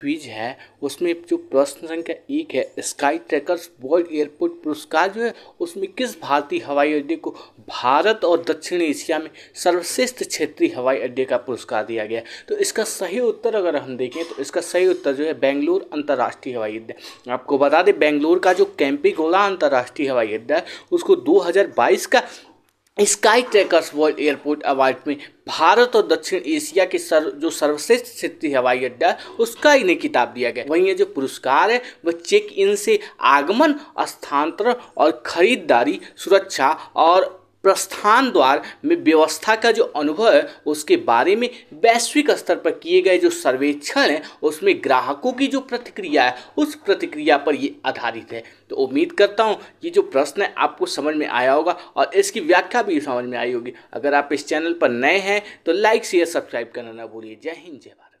quiz है उसमें जो प्रश्न संख्या एक है स्काई ट्रैकर्स वर्ल्ड एयरपोर्ट पुरस्कार जो है उसमें किस भारतीय हवाई अड्डे को भारत और दक्षिण एशिया में सर्वश्रेष्ठ क्षेत्रीय हवाई अड्डे का पुरस्कार दिया गया तो इसका सही उत्तर अगर हम देखें तो इसका सही उत्तर जो है बेंगलुरु अंतर्राष्ट्रीय हवाई अड्डा आपको बता दें बेंगलुरु का जो कैंपी गोला अंतर्राष्ट्रीय हवाई अड्डा है उसको दो का Skytrax world airport award में भारत और दक्षिण एशिया के सर, जो सर्वश्रेष्ठ क्षेत्रीय हवाई अड्डा है उसका इन्हें किताब दिया गया वहीं ये जो पुरस्कार है वह चेक इन से आगमन स्थानांतरण और खरीदारी सुरक्षा और प्रस्थान द्वार में व्यवस्था का जो अनुभव है उसके बारे में वैश्विक स्तर पर किए गए जो सर्वेक्षण है उसमें ग्राहकों की जो प्रतिक्रिया है उस प्रतिक्रिया पर ये आधारित है तो उम्मीद करता हूँ ये जो प्रश्न है आपको समझ में आया होगा और इसकी व्याख्या भी समझ में आई होगी अगर आप इस चैनल पर नए हैं तो लाइक शेयर सब्सक्राइब करना ना भूलिए जय हिंद जय भारत